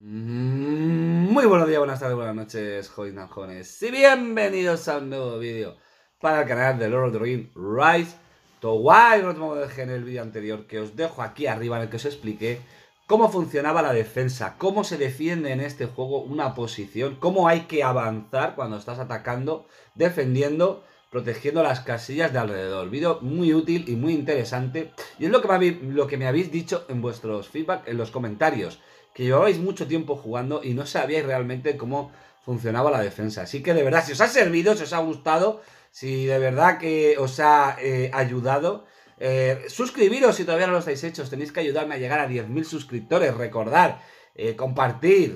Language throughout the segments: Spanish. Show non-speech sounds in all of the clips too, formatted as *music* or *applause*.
Mm, muy buenos días, buenas tardes, buenas noches, jóvenes y bienvenidos a un nuevo vídeo para el canal de Lord of the Rings Rise to Wild. No como en el vídeo anterior que os dejo aquí arriba en el que os expliqué cómo funcionaba la defensa, cómo se defiende en este juego una posición, cómo hay que avanzar cuando estás atacando, defendiendo, protegiendo las casillas de alrededor. Vídeo muy útil y muy interesante y es lo que me habéis, lo que me habéis dicho en vuestros feedback en los comentarios que llevabais mucho tiempo jugando y no sabíais realmente cómo funcionaba la defensa. Así que de verdad, si os ha servido, si os ha gustado, si de verdad que os ha eh, ayudado, eh, suscribiros si todavía no lo estáis hechos. Tenéis que ayudarme a llegar a 10.000 suscriptores. Recordar, eh, compartir.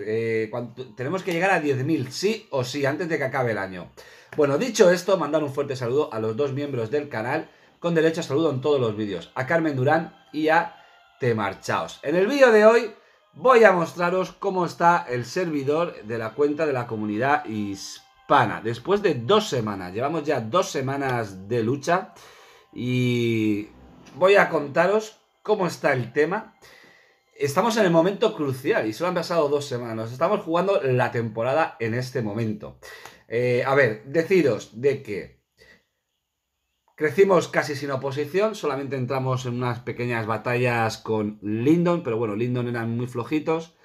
tenemos que llegar a 10.000, sí o sí, antes de que acabe el año. Bueno, dicho esto, mandar un fuerte saludo a los dos miembros del canal con derecho a saludo en todos los vídeos. A Carmen Durán y a Te Marchaos. En el vídeo de hoy voy a mostraros cómo está el servidor de la cuenta de la comunidad hispana. Después de dos semanas, llevamos ya dos semanas de lucha y voy a contaros cómo está el tema. Estamos en el momento crucial y solo han pasado dos semanas. Estamos jugando la temporada en este momento. Eh, a ver, deciros de que Crecimos casi sin oposición, solamente entramos en unas pequeñas batallas con Lindon, pero bueno, Lindon eran muy flojitos,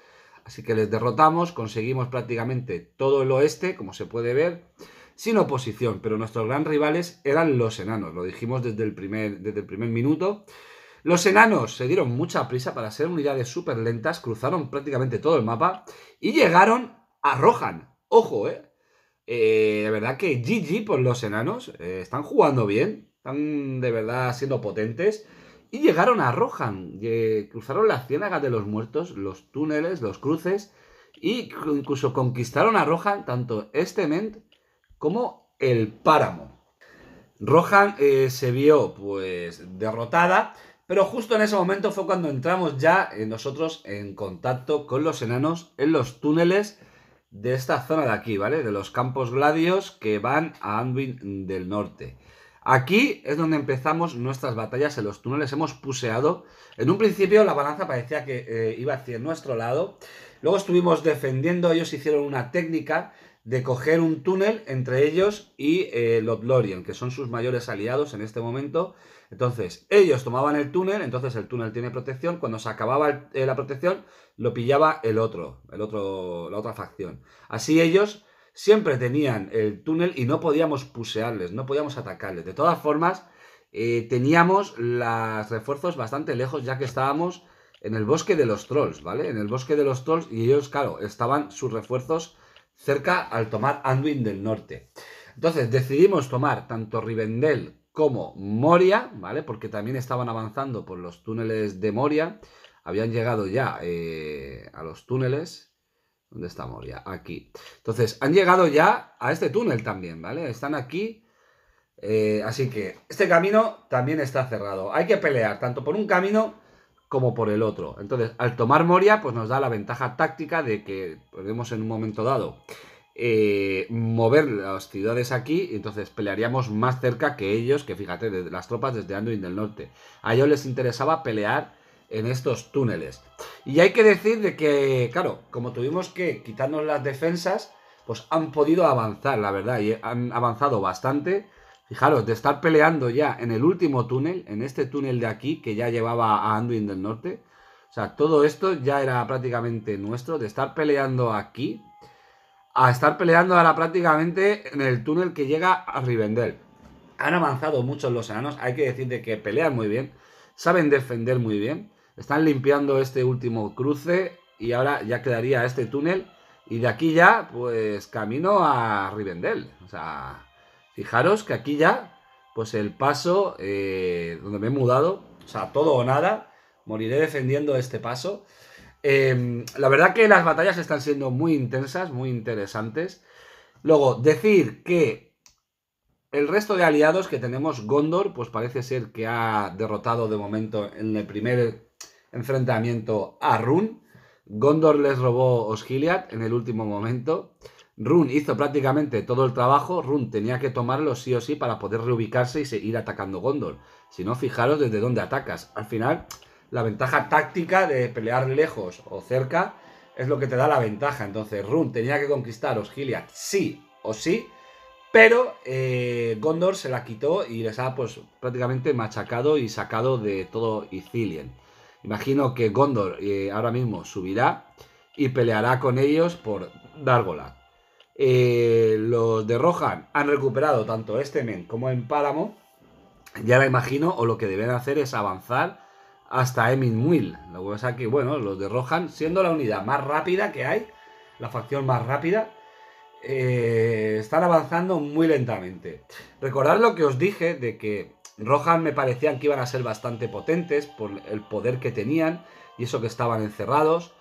así que les derrotamos, conseguimos prácticamente todo el oeste, como se puede ver, sin oposición, pero nuestros gran rivales eran los enanos, lo dijimos desde el primer, desde el primer minuto. Los enanos se dieron mucha prisa para ser unidades súper lentas, cruzaron prácticamente todo el mapa y llegaron a Rohan. Ojo, eh. de eh, verdad que GG por los enanos. Eh, están jugando bien de verdad siendo potentes. Y llegaron a Rohan, cruzaron la ciénaga de los muertos, los túneles, los cruces, y incluso conquistaron a Rohan tanto este ment como el páramo. Rohan eh, se vio pues derrotada, pero justo en ese momento fue cuando entramos ya eh, nosotros en contacto con los enanos en los túneles de esta zona de aquí, ¿vale? De los campos gladios que van a Anduin del norte. Aquí es donde empezamos nuestras batallas en los túneles. Hemos puseado. En un principio la balanza parecía que eh, iba hacia nuestro lado. Luego estuvimos defendiendo. Ellos hicieron una técnica de coger un túnel entre ellos y los eh, Lothlorien, que son sus mayores aliados en este momento. Entonces, ellos tomaban el túnel, entonces el túnel tiene protección. Cuando se acababa eh, la protección, lo pillaba el otro, el otro, la otra facción. Así ellos siempre tenían el túnel y no podíamos pusearles, no podíamos atacarles. De todas formas, eh, teníamos los refuerzos bastante lejos ya que estábamos en el bosque de los trolls, ¿vale? En el bosque de los trolls y ellos, claro, estaban sus refuerzos cerca al tomar Anduin del norte. Entonces decidimos tomar tanto Rivendell como Moria, ¿vale? Porque también estaban avanzando por los túneles de Moria. Habían llegado ya eh, a los túneles, ¿Dónde está Moria? Aquí. Entonces, han llegado ya a este túnel también, ¿vale? Están aquí. Eh, así que este camino también está cerrado. Hay que pelear tanto por un camino como por el otro. Entonces, al tomar Moria, pues nos da la ventaja táctica de que podemos en un momento dado eh, mover las ciudades aquí, entonces pelearíamos más cerca que ellos, que fíjate, de las tropas desde Anduin del norte. A ellos les interesaba pelear en estos túneles. Y hay que decir de que, claro, como tuvimos que quitarnos las defensas, pues han podido avanzar, la verdad, y han avanzado bastante. Fijaros, de estar peleando ya en el último túnel, en este túnel de aquí, que ya llevaba a Anduin del Norte. O sea, todo esto ya era prácticamente nuestro, de estar peleando aquí, a estar peleando ahora prácticamente en el túnel que llega a Rivendell. Han avanzado mucho los enanos, hay que decir de que pelean muy bien, saben defender muy bien. Están limpiando este último cruce y ahora ya quedaría este túnel. Y de aquí ya, pues camino a Rivendell. O sea, fijaros que aquí ya, pues el paso eh, donde me he mudado, o sea, todo o nada, moriré defendiendo este paso. Em, la verdad que las batallas están siendo muy intensas, muy interesantes. Luego, decir que el resto de aliados que tenemos, Gondor, pues parece ser que ha derrotado de momento en el primer enfrentamiento a Run. Gondor les robó Osgiliath en el último momento. Run hizo prácticamente todo el trabajo. Run tenía que tomarlo sí o sí para poder reubicarse y seguir atacando Gondor. Si no, fijaros desde dónde atacas. Al final, la ventaja táctica de pelear lejos o cerca es lo que te da la ventaja. Entonces, Run tenía que conquistar Osgiliath sí o sí. Pero eh, Gondor se la quitó y les ha pues, prácticamente machacado y sacado de todo Ithilien. Imagino que Gondor eh, ahora mismo subirá y peleará con ellos por Dárgola. Eh, los de Rohan han recuperado tanto este men como en Páramo. Ya la imagino, o lo que deben hacer es avanzar hasta Emin Will. Lo que pasa que, bueno, los de Rohan, siendo la unidad más rápida que hay, la facción más rápida, eh, están avanzando muy lentamente. Recordad lo que os dije de que Rohan me parecían que iban a ser bastante potentes por el poder que tenían y eso que estaban encerrados.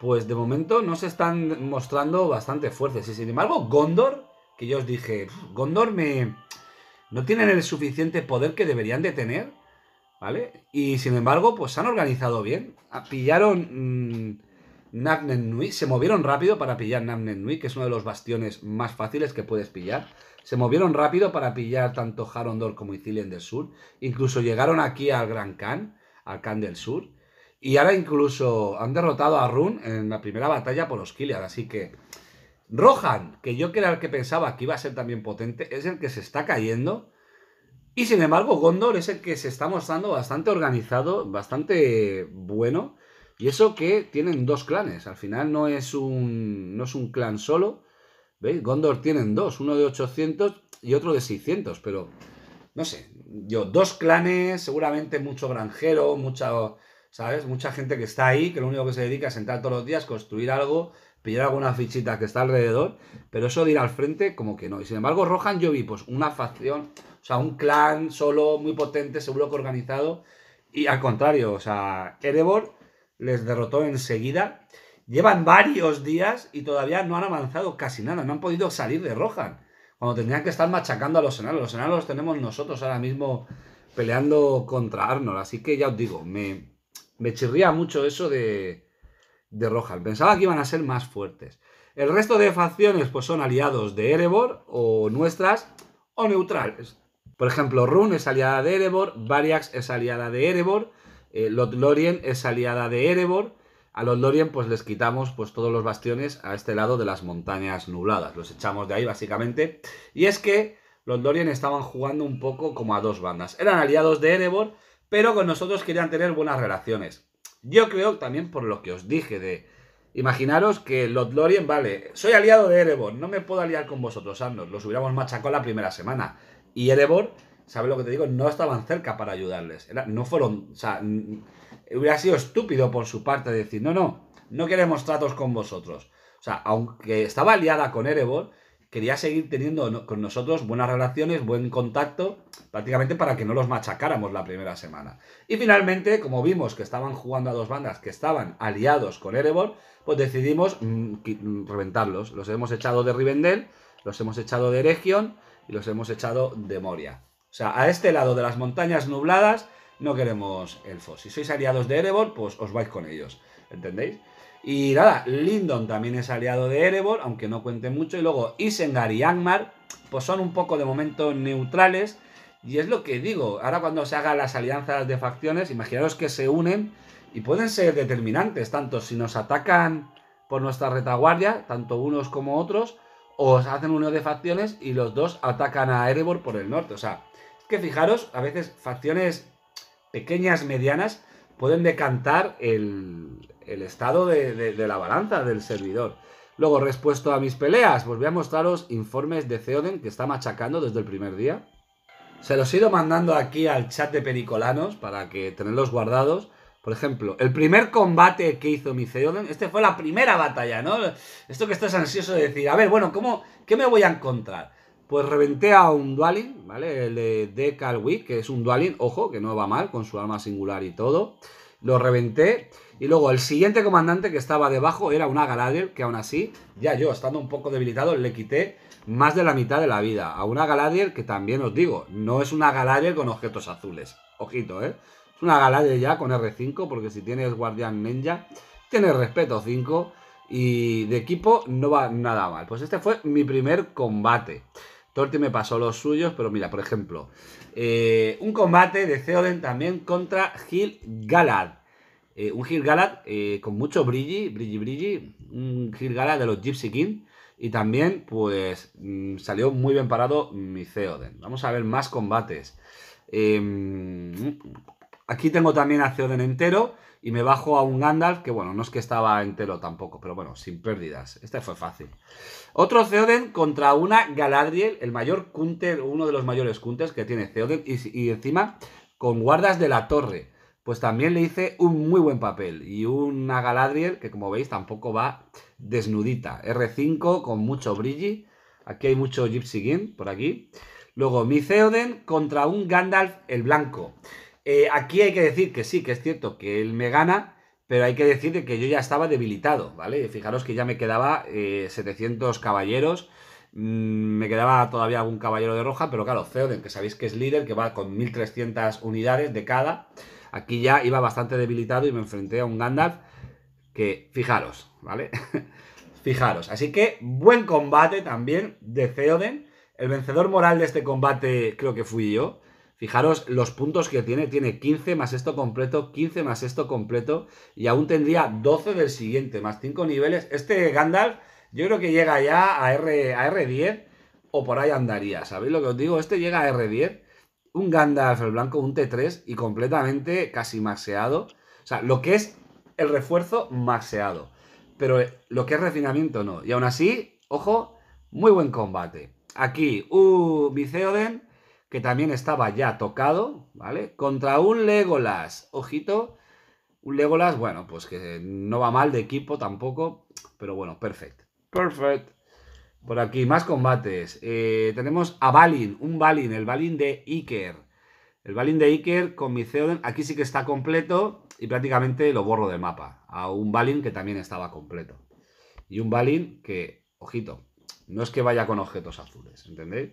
Pues de momento no se están mostrando bastante fuertes. Y sin embargo, Gondor, que yo os dije, Gondor me. No tienen el suficiente poder que deberían de tener, ¿vale? Y sin embargo, pues se han organizado bien. Ah, pillaron. Mm, Nagnen Nui, se movieron rápido para pillar Nagnen Nui, que es uno de los bastiones más fáciles que puedes pillar. Se movieron rápido para pillar tanto Harondor como Ithilien del Sur. Incluso llegaron aquí al Gran Khan, al Khan del Sur. Y ahora incluso han derrotado a Run en la primera batalla por los Kiliad. Así que Rohan, que yo creía era el que pensaba que iba a ser también potente, es el que se está cayendo. Y sin embargo, Gondor es el que se está mostrando bastante organizado, bastante bueno. Y eso que tienen dos clanes, al final no es un, no es un clan solo. ¿Veis? Gondor tienen dos, uno de 800 y otro de 600, pero no sé, yo, dos clanes, seguramente mucho granjero, mucha, ¿sabes? Mucha gente que está ahí, que lo único que se dedica es sentar todos los días, construir algo, pillar alguna fichita que está alrededor, pero eso de ir al frente como que no. Y sin embargo, Rohan yo vi pues una facción, o sea, un clan solo, muy potente, seguro que organizado, y al contrario, o sea, Erebor les derrotó enseguida. Llevan varios días y todavía no han avanzado casi nada, no han podido salir de Rohan. Cuando tendrían que estar machacando a los enanos. Los enanos los tenemos nosotros ahora mismo peleando contra Arnold. Así que ya os digo, me, me chirría mucho eso de, de Rohan. Pensaba que iban a ser más fuertes. El resto de facciones pues son aliados de Erebor o nuestras o neutrales. Por ejemplo, Rune es aliada de Erebor, Variax es aliada de Erebor, eh, es aliada de Erebor. A Lothlorien pues les quitamos pues todos los bastiones a este lado de las montañas nubladas. Los echamos de ahí básicamente. Y es que los estaban jugando un poco como a dos bandas. Eran aliados de Erebor, pero con nosotros querían tener buenas relaciones. Yo creo también por lo que os dije de... Imaginaros que Lothlorien, vale, soy aliado de Erebor, no me puedo aliar con vosotros, Andor. Los hubiéramos machacado la primera semana. Y Erebor ¿sabes lo que te digo? No estaban cerca para ayudarles. no fueron, o sea, hubiera sido estúpido por su parte decir, no, no, no queremos tratos con vosotros. O sea, aunque estaba aliada con Erebor, quería seguir teniendo con nosotros buenas relaciones, buen contacto, prácticamente para que no los machacáramos la primera semana. Y finalmente, como vimos que estaban jugando a dos bandas que estaban aliados con Erebor, pues decidimos mm, mm, reventarlos. Los hemos echado de Rivendell, los hemos echado de Eregion y los hemos echado de Moria. O sea, a este lado de las montañas nubladas no queremos elfos. Si sois aliados de Erebor, pues os vais con ellos. ¿Entendéis? Y nada, Lindon también es aliado de Erebor, aunque no cuente mucho. Y luego Isengar y Angmar, pues son un poco de momento neutrales. Y es lo que digo, ahora cuando se hagan las alianzas de facciones, imaginaros que se unen y pueden ser determinantes, tanto si nos atacan por nuestra retaguardia, tanto unos como otros, o hacen uno de facciones y los dos atacan a Erebor por el norte. O sea, que fijaros, a veces facciones pequeñas, medianas, pueden decantar el, estado de, la balanza del servidor. Luego, respuesta a mis peleas, pues voy a mostraros informes de Theoden que está machacando desde el primer día. Se los he ido mandando aquí al chat de Pericolanos para que tenerlos guardados. Por ejemplo, el primer combate que hizo mi Theoden, este fue la primera batalla, ¿no? Esto que estás ansioso de decir, a ver, bueno, ¿cómo, ¿qué me voy a encontrar? Pues reventé a un Dualin, ¿vale? El de Wick, que es un Dualin, ojo, que no va mal, con su alma singular y todo. Lo reventé. Y luego el siguiente comandante que estaba debajo era una Galadriel, que aún así, ya yo, estando un poco debilitado, le quité más de la mitad de la vida. A una Galadriel que también os digo, no es una Galadriel con objetos azules. Ojito, ¿eh? Es una Galadriel ya con R5, porque si tienes Guardián Ninja, tienes respeto 5 y de equipo no va nada mal. Pues este fue mi primer combate. Torti me pasó los suyos, pero mira, por ejemplo, eh, un combate de Theoden también contra Gil Galad. Eh, un Gil Galad eh, con mucho brilli, brilli, brilli. Un Gil Galad de los Gypsy King. Y también, pues, mm, salió muy bien parado mi Theoden. Vamos a ver más combates. Em, aquí tengo también a Theoden entero y me bajo a un Gandalf, que bueno, no es que estaba entero tampoco, pero bueno, sin pérdidas. Este fue fácil. Otro Theoden contra una Galadriel, el mayor Kunter, uno de los mayores Kunters que tiene Theoden, y, encima con guardas de la torre. Pues también le hice un muy buen papel. Y una Galadriel, que como veis tampoco va desnudita. R5 con mucho brilli. Aquí hay mucho Gypsy Game, por aquí. Luego, mi Theoden contra un Gandalf el Blanco. Eh, aquí hay que decir que sí, que es cierto que él me gana, pero hay que decir que yo ya estaba debilitado, ¿vale? Fijaros que ya me quedaba 700 eh, caballeros, mm, me quedaba todavía algún caballero de roja, pero claro, Theoden, que sabéis que es líder, que va con 1300 unidades de cada, aquí ya iba bastante debilitado y me enfrenté a un Gandalf que, fijaros, ¿vale? *laughs* fijaros, así que buen combate también de Theoden, el vencedor moral de este combate creo que fui yo, Fijaros los puntos que tiene. Tiene 15 más esto completo, 15 más esto completo. Y aún tendría 12 del siguiente, más 5 niveles. Este Gandalf yo creo que llega ya a, R, 10 o por ahí andaría. ¿Sabéis lo que os digo? Este llega a R10. Un Gandalf el blanco, un T3 y completamente casi maxeado. O sea, lo que es el refuerzo maxeado. Pero eh, lo que es refinamiento no. Y aún así, ojo, muy buen combate. Aquí, uh, Viceoden que también estaba ya tocado, ¿vale? Contra un Legolas, ojito, un Legolas, bueno, pues que no va mal de equipo tampoco, pero bueno, perfecto. Perfect. Por aquí, más combates. Eh, tenemos a Balin, un Balin, el Balin de Iker. El Balin de Iker con mi aquí sí que está completo y prácticamente lo borro de mapa. A un Balin que también estaba completo. Y un Balin que, ojito, no es que vaya con objetos azules, ¿entendéis?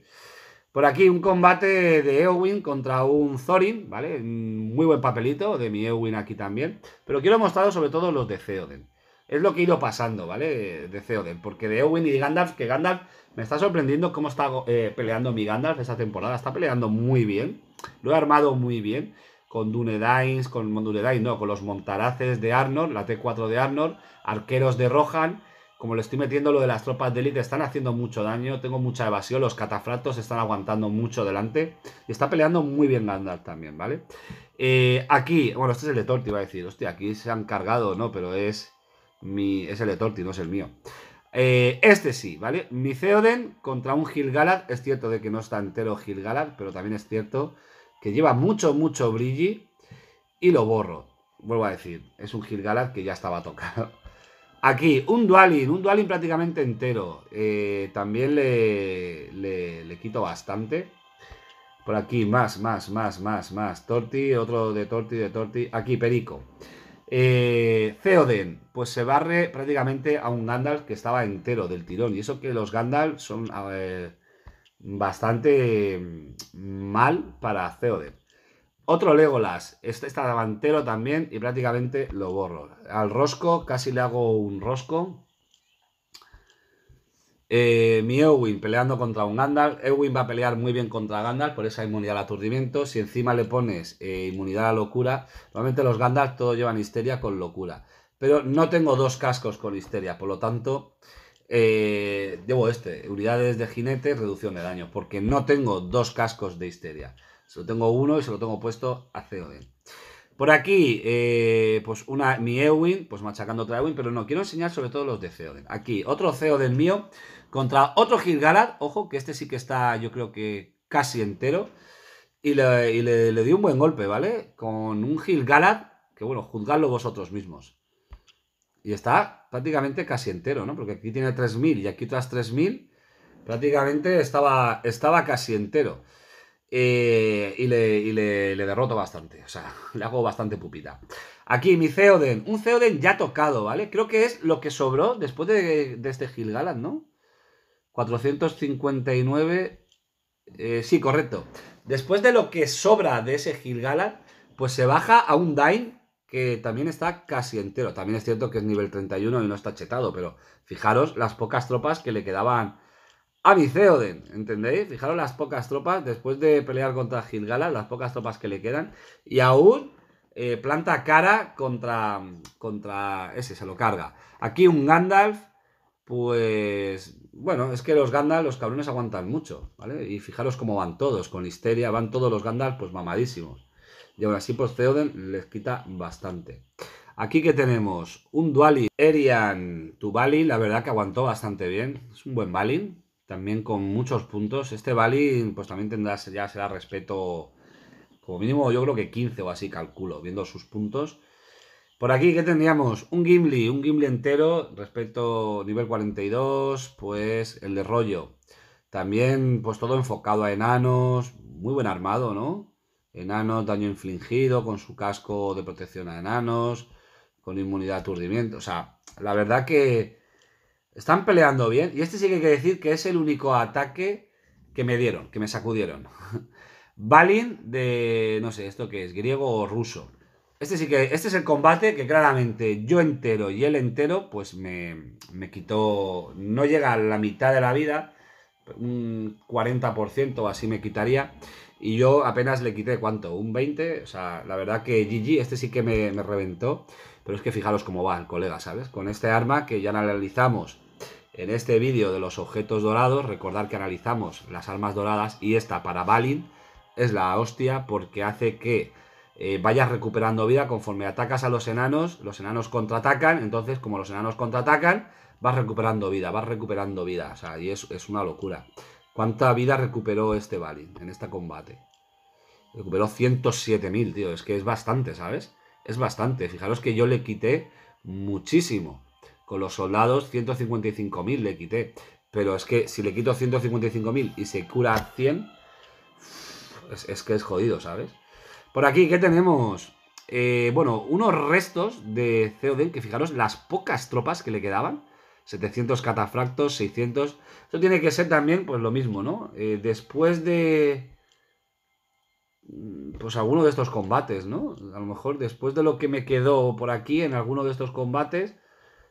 Por aquí un combate de Eowyn contra un Thorin, ¿vale? Muy buen papelito de mi Eowyn aquí también. Pero quiero mostraros sobre todo los de Theoden. Es lo que he ido pasando, ¿vale? De Theoden. Porque de Eowyn y de Gandalf, que Gandalf me está sorprendiendo cómo está eh, peleando mi Gandalf esta temporada. Está peleando muy bien. Lo he armado muy bien. Con Dunedain, con Dunedain, no, con los Montaraces de Arnor, la T4 de Arnor, arqueros de Rohan como le estoy metiendo lo de las tropas de élite, están haciendo mucho daño, tengo mucha evasión, los catafractos están aguantando mucho delante y está peleando muy bien Gandalf también, ¿vale? Eh, aquí, bueno, este es el de Torti, iba a decir, hostia, aquí se han cargado, ¿no? Pero es, mi, es el de no es el mío. Eh, este sí, ¿vale? Mi Theoden contra un Gilgalad, es cierto de que no está entero Gilgalad, pero también es cierto que lleva mucho, mucho brilli y lo borro. Vuelvo a decir, es un Gilgalad que ya estaba tocado. Aquí, un Dualin, un Dualin prácticamente entero. Eh, también le, quito bastante. Por aquí, más, más, más, más, más. Torti, otro de Torti, de Torti. Aquí, Perico. Eh, pues se barre prácticamente a un Gandalf que estaba entero del tirón. Y eso que los Gandalf son eh, bastante mm, mal para Theoden. Otro Legolas. Este está delantero también y prácticamente lo borro. Al Rosco casi le hago un Rosco. Eh, mi Ewin peleando contra un Gandalf. Ewin va a pelear muy bien contra Gandalf por esa inmunidad al aturdimiento. Si encima le pones eh, inmunidad a locura, normalmente los Gandalf todos llevan histeria con locura. Pero no tengo dos cascos con histeria, por lo tanto, eh, llevo este: unidades de jinete, reducción de daño, porque no tengo dos cascos de histeria lo tengo uno y se lo tengo puesto a COD. Por aquí, eh, pues una, mi Ewin, pues machacando otra Ewin, pero no, quiero enseñar sobre todo los de Theoden. Aquí, otro Theoden mío contra otro Gilgalad. Ojo, que este sí que está, yo creo que casi entero. Y le, y di un buen golpe, ¿vale? Con un Gilgalad, que bueno, juzgadlo vosotros mismos. Y está prácticamente casi entero, ¿no? Porque aquí tiene 3.000 y aquí otras 3.000. Prácticamente estaba, estaba casi entero. Eh, y, le, derroto bastante, o sea, *laughs* le hago bastante pupita. Aquí mi Theoden, un Theoden ya tocado, ¿vale? Creo que es lo que sobró después de, este Gilgalad, ¿no? 459, eh, sí, correcto. Después de lo que sobra de ese Gilgalad, pues se baja a un Dain que también está casi entero. También es cierto que es nivel 31 y no está chetado, pero fijaros las pocas tropas que le quedaban Abiceoden, ¿entendéis? Fijaros las pocas tropas, después de pelear contra Gilgala, las pocas tropas que le quedan, y aún eh, planta cara contra, contra ese, se lo carga. Aquí un Gandalf, pues bueno, es que los Gandalf, los cabrones aguantan mucho, ¿vale? Y fijaros cómo van todos, con histeria, van todos los Gandalf pues mamadísimos. Y aún así, pues Theoden les quita bastante. Aquí que tenemos un Duali Erian Tuvalin, la verdad que aguantó bastante bien, es un buen Balin, también con muchos puntos. Este Bali, pues también tendrá, ya será respeto, como mínimo yo creo que 15 o así, calculo, viendo sus puntos. Por aquí, ¿qué tendríamos? Un Gimli, un Gimli entero, respecto nivel 42, pues el de rollo. También, pues todo enfocado a enanos, muy buen armado, ¿no? Enanos, daño infligido, con su casco de protección a enanos, con inmunidad a aturdimiento. O sea, la verdad que están peleando bien. Y este sí que hay que decir que es el único ataque que me dieron, que me sacudieron. Balin *laughs* de, no sé, esto que es, griego o ruso. Este sí que, este es el combate que claramente yo entero y él entero, pues me, quitó, no llega a la mitad de la vida, un 40% o así me quitaría. Y yo apenas le quité, ¿cuánto? ¿Un 20? O sea, la verdad que GG, este sí que me reventó. Pero es que fijaros cómo va el colega, ¿sabes? Con este arma que ya analizamos en este vídeo de los objetos dorados, recordar que analizamos las armas doradas y esta para Balin es la hostia porque hace que eh, vayas recuperando vida conforme atacas a los enanos, los enanos contraatacan, entonces como los enanos contraatacan, vas recuperando vida, vas recuperando vida, o sea, y es, es una locura. ¿Cuánta vida recuperó este Balin en este combate? Recuperó 107.000, tío, es que es bastante, ¿sabes? es bastante. Fijaros que yo le quité muchísimo. Con los soldados 155.000 le quité. Pero es que si le quito 155.000 y se cura 100, es, que es jodido, ¿sabes? Por aquí, ¿qué tenemos? Eh, bueno, unos restos de Theoden, que fijaros, las pocas tropas que le quedaban. 700 catafractos, 600... Esto tiene que ser también, pues lo mismo, ¿no? Eh, después de Mm, pues alguno de estos combates, ¿no? A lo mejor después de lo que me quedó por aquí en alguno de estos combates,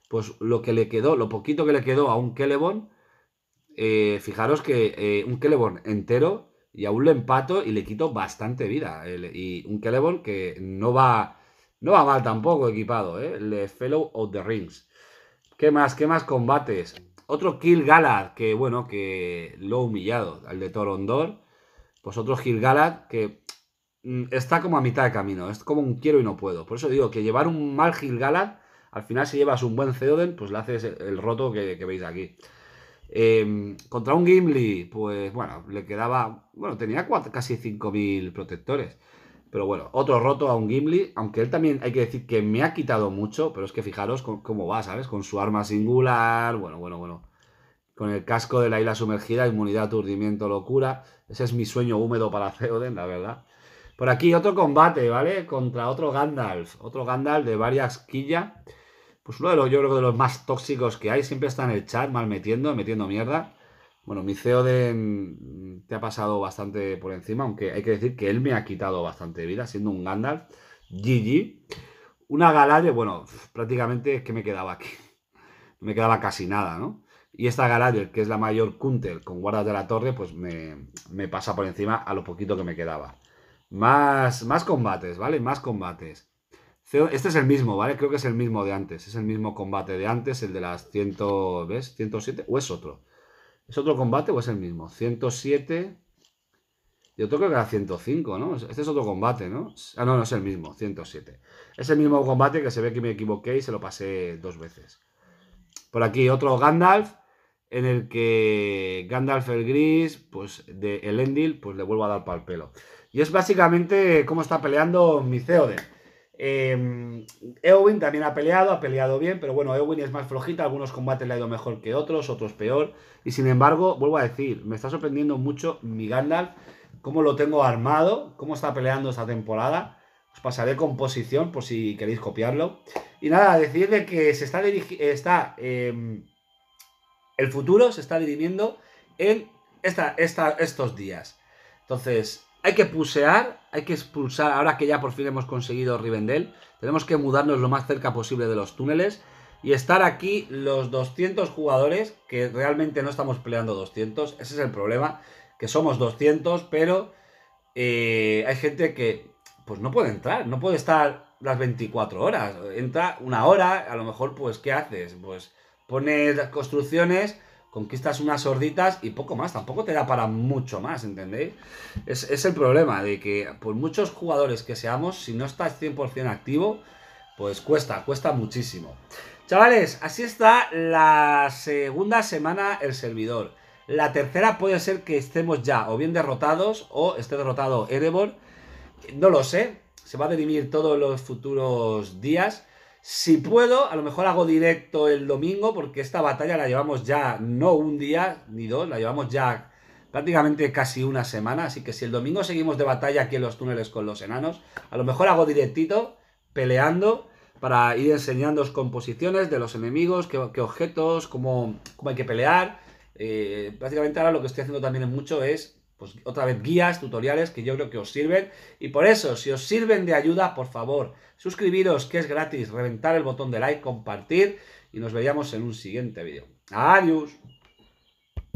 pues lo que le quedó, lo poquito que le quedó a un Keleborn. Eh, fijaros que eh, un Keleborn entero y aún le empato y le quito bastante vida. y un Keleborn que no va, no va mal tampoco equipado, ¿eh? el Fellow of the Rings. ¿Qué más? ¿Qué más combates? Otro Kill Galad, que bueno, que lo humillado, al de Torondor. Pues otro Kill Galad que Mm, está como a mitad de camino, es como un quiero y no puedo. Por eso digo que llevar un mal Gilgalad, al final si llevas un buen Theoden, pues le haces el roto que, veis aquí. Em, contra un Gimli, pues bueno, le quedaba, bueno, tenía casi 5.000 protectores. Pero bueno, otro roto a un Gimli, aunque él también hay que decir que me ha quitado mucho, pero es que fijaros cómo va, ¿sabes? Con su arma singular, bueno, bueno, bueno. Con el casco de la isla sumergida, inmunidad, aturdimiento, locura. Ese es mi sueño húmedo para Theoden, la verdad. Por aquí otro combate, ¿vale? Contra otro Gandalf, otro Gandalf de varias quillas. Pues uno de los, yo creo de los más tóxicos que hay, siempre está en el chat mal metiendo, metiendo mierda. Bueno, mi CEO te ha pasado bastante por encima, aunque hay que decir que él me ha quitado bastante vida, siendo un Gandalf. GG. Una Galadriel, bueno, prácticamente es que me quedaba aquí. Me quedaba casi nada, ¿no? Y esta Galadriel, que es la mayor Kuntel con guardas de la torre, pues me, pasa por encima a lo poquito que me quedaba. Más, más combates, ¿vale? Más combates. Este es el mismo, ¿vale? Creo que es el mismo de antes. Es el mismo combate de antes, el de las 100, ¿ves? 107, o es otro. ¿Es otro combate o es el mismo? 107. Yo creo que era 105, ¿no? Este es otro combate, ¿no? Ah, no, no es el mismo, 107. Es el mismo combate que se ve que me equivoqué y se lo pasé dos veces. Por aquí otro Gandalf en el que Gandalf el Gris, pues de Elendil, pues le vuelvo a dar pal pelo. Y es básicamente cómo está peleando mi Theoden. Eh, em, Eowyn también ha peleado, ha peleado bien, pero bueno, Eowyn es más flojita, algunos combates le ha ido mejor que otros, otros peor. Y sin embargo, vuelvo a decir, me está sorprendiendo mucho mi Gandalf, cómo lo tengo armado, cómo está peleando esta temporada. Os pasaré con posición por si queréis copiarlo. Y nada, decirle que se está, eh, está em, el futuro se está dividiendo en estos días. Entonces, hay que pusear, hay que expulsar, ahora que ya por fin hemos conseguido Rivendell, tenemos que mudarnos lo más cerca posible de los túneles y estar aquí los 200 jugadores, que realmente no estamos peleando 200, ese es el problema, que somos 200, pero eh, hay gente que pues no puede entrar, no puede estar las 24 horas, entra una hora, a lo mejor pues ¿qué haces? Pues pones construcciones, conquistas unas sorditas y poco más. Tampoco te da para mucho más, ¿entendéis? Es, el problema de que por muchos jugadores que seamos, si no estás 100% activo, pues cuesta, cuesta muchísimo. Chavales, así está la segunda semana el servidor. La tercera puede ser que estemos ya o bien derrotados o esté derrotado Erebor. No lo sé. Se va a dirimir todos los futuros días. Si puedo, a lo mejor hago directo el domingo, porque esta batalla la llevamos ya no un día ni dos, la llevamos ya prácticamente casi una semana. Así que si el domingo seguimos de batalla aquí en los túneles con los enanos, a lo mejor hago directito, peleando, para ir enseñando composiciones de los enemigos, qué, objetos, cómo, hay que pelear. Eh, prácticamente ahora lo que estoy haciendo también en mucho es pues otra vez guías, tutoriales que yo creo que os sirven. Y por eso, si os sirven de ayuda, por favor, suscribiros, que es gratis, reventar el botón de like, compartir y nos veíamos en un siguiente vídeo. Adiós.